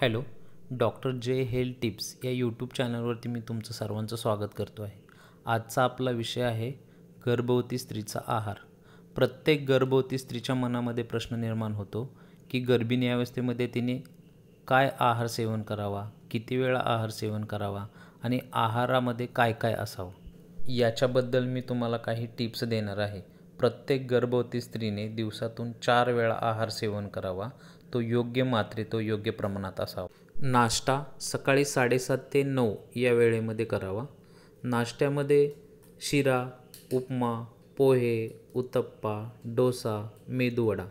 hello doctor जे health tips या YouTube चॅनलवरती मी तुमचं सर्वांचं स्वागत करतो आहे आजचा आपला विषय आहे गर्भवती स्त्रीचा आहार प्रत्येक गर्भवती स्त्रीच्या मनामध्ये प्रश्न निर्माण होतो की गर्भिणी अवस्थेमध्ये तिने काय आहार सेवन करावा किती वेळा आहार सेवन करावा आणि आहारामध्ये काय काय असावं याच्याबद्दल मी तुम्हाला काही टिप्स देणार आहे प्रत्येक गर्भवती स्त्रीने दिवसातून चार वेळा आहार सेवन करावा तो योग्य मात्रे तो योग्य प्रमाणात असावा नाश्ता सकाळी साडेसात ते नऊ या वेळेमध्ये करावा नाश्त्यामध्ये शिरा उपमा पोहे उत्तप्पा डोसा मेदूवडा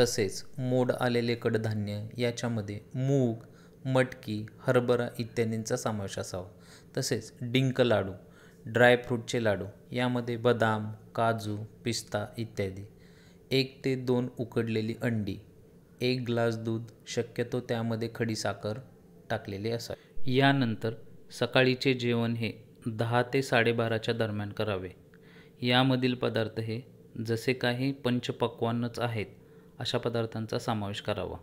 तसेच मोड आलेले कडधान्य याच्यामध्ये मूग मटकी हरभरा इत्यादींचा समावेश असावा तसेच डिंक लाडू ड्रायफ्रूटचे लाडू यामध्ये बदाम काजू पिस्ता इत्यादी एक ते दोन उकडलेली अंडी एक ग्लास दूध शक्यतो त्यामध्ये खडीसाखर टाकलेली असावी यानंतर सकाळीचे जेवण हे दहा ते साडेबाराच्या दरम्यान करावे यामधील पदार्थ हे जसे काही पंचपक्वानच आहेत अशा पदार्थांचा समावेश करावा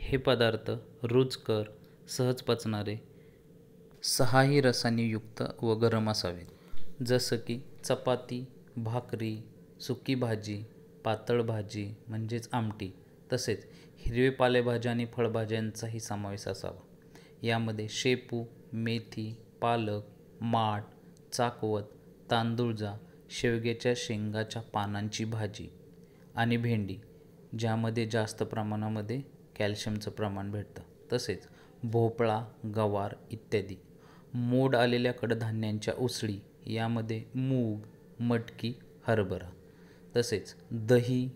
हे पदार्थ रुचकर सहज पचणारे सहाही रसांनी युक्त व गरम असावेत जसं की चपाती भाकरी सुकी भाजी पातळ भाजी म्हणजेच आमटी तसेच हिरवे पालेभाज्या आणि फळभाज्यांचाही समावेश असावा यामध्ये शेपू मेथी पालक माठ चाकवत तांदूळजा शेवग्याच्या शेंगाच्या पानांची भाजी आणि भेंडी ज्यामध्ये जास्त प्रमाणामध्ये कॅल्शियमचं प्रमाण भेटतं तसेच भोपळा गवार इत्यादी मोड आलेल्या कडधान्यांच्या उसळी यामध्ये मूग मटकी हरभरा तसेच दही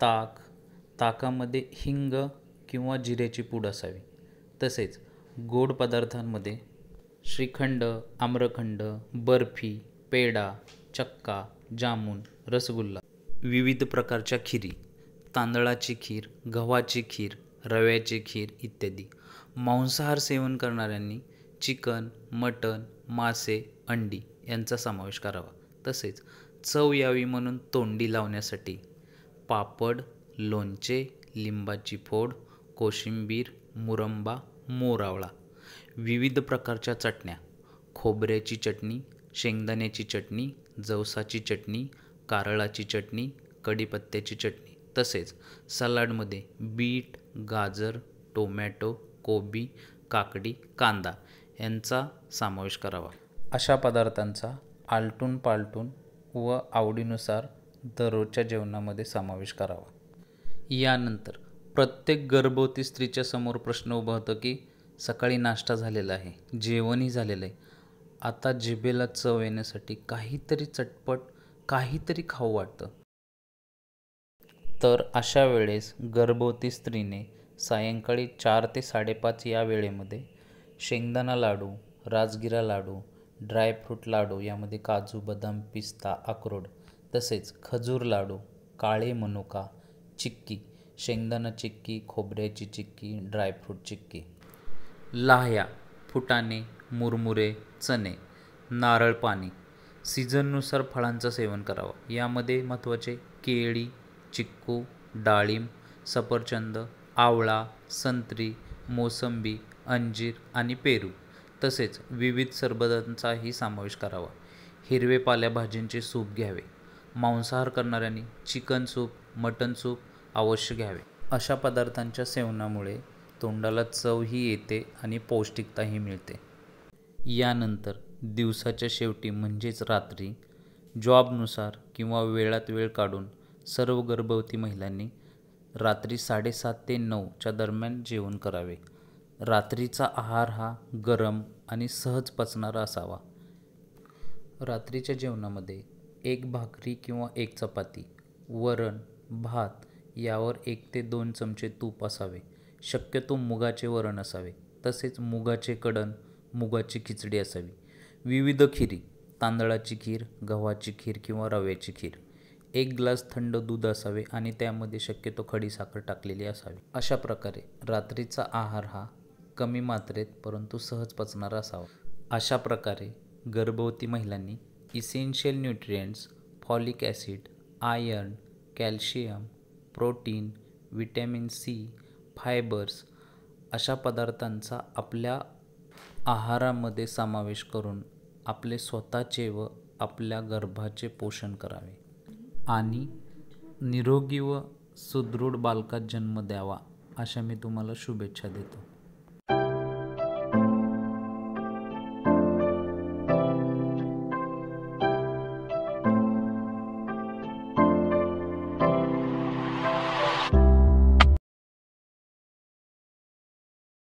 ताक ताकामध्ये हिंग किंवा जिऱ्याची पूड असावी तसेच गोड पदार्थांमध्ये श्रीखंड आम्रखंड बर्फी पेडा चक्का जामून रसगुल्ला विविध प्रकारच्या खिरी तांदळाची खीर गव्हाची खीर रव्याची खीर इत्यादी मांसाहार सेवन करणाऱ्यांनी चिकन मटन मासे अंडी यांचा समावेश करावा तसेच चव यावी म्हणून तोंडी लावण्यासाठी पापड लोणचे लिंबाची फोड कोशिंबीर मुरंबा मोरावळा विविध प्रकारच्या चटण्या खोबऱ्याची चटणी शेंगदाण्याची चटणी जवसाची चटणी कारळाची चटणी कढीपत्त्याची चटणी तसेच सलाडमध्ये बीट गाजर टोमॅटो कोबी काकडी कांदा यांचा समावेश करावा अशा पदार्थांचा आलटून पालटून व आवडीनुसार दररोजच्या जेवणामध्ये समावेश करावा यानंतर प्रत्येक गर्भवती स्त्रीच्या समोर प्रश्न उभा होतो की सकाळी नाश्ता झालेला आहे जेवणही झालेलं आहे आता जिभेला चव येण्यासाठी काहीतरी चटपट काहीतरी खाऊ वाटतं तर अशा वेळेस गर्भवती स्त्रीने सायंकाळी चार ते साडेपाच या वेळेमध्ये शेंगदाणा लाडू राजगिरा लाडू ड्रायफ्रूट लाडू यामध्ये काजू बदाम पिस्ता अक्रोड तसेच खजूर लाडू काळे मनुका चिक्की शेंगदाणा चिक्की खोबऱ्याची चिक्की ड्रायफ्रूट चिक्की लाह्या फुटाणे मुरमुरे चणे नारळ पाणी सीझननुसार फळांचं सेवन करावं यामध्ये महत्त्वाचे केळी चिक्कू डाळिंब सफरचंद आवळा संत्री मोसंबी अंजीर आणि पेरू तसेच विविध सरबतांचाही समावेश करावा हिरवे पाल्याभाजींचे सूप घ्यावे मांसाहार करणाऱ्यांनी चिकन सूप मटन सूप अवश्य घ्यावे अशा पदार्थांच्या सेवनामुळे तोंडाला चवही येते आणि पौष्टिकताही मिळते यानंतर दिवसाच्या शेवटी म्हणजेच रात्री जॉबनुसार किंवा वेळात वेळ काढून सर्व गर्भवती महिलांनी रात्री साडेसात ते नऊच्या दरम्यान जेवण करावे रात्रीचा आहार हा गरम आणि सहज पचणारा असावा रात्रीच्या जेवणामध्ये एक भाकरी किंवा एक चपाती वरण भात यावर एक ते दोन चमचे तूप असावे शक्यतो मुगाचे वरण असावे तसेच मुगाचे कडण मुगाची खिचडी असावी विविध खिरी तांदळाची खीर गव्हाची खीर किंवा रव्याची खीर एक ग्लास थंड दूध असावे आणि त्यामध्ये शक्यतो खडी साखर टाकलेली असावी अशा प्रकारे रात्रीचा आहार हा कमी मात्रेत परंतु सहज पचणारा असावा अशा प्रकारे गर्भवती महिलांनी essential nutrients folic acid iron calcium protein vitamin C fibres अशा पदार्थांचा आपल्या आहारामध्ये समावेश करून आपले स्वतःचे व आपल्या गर्भाचे पोषण करावे आणि निरोगी व सुदृढ बालकात जन्म द्यावा अशा मी तुम्हाला शुभेच्छा देतो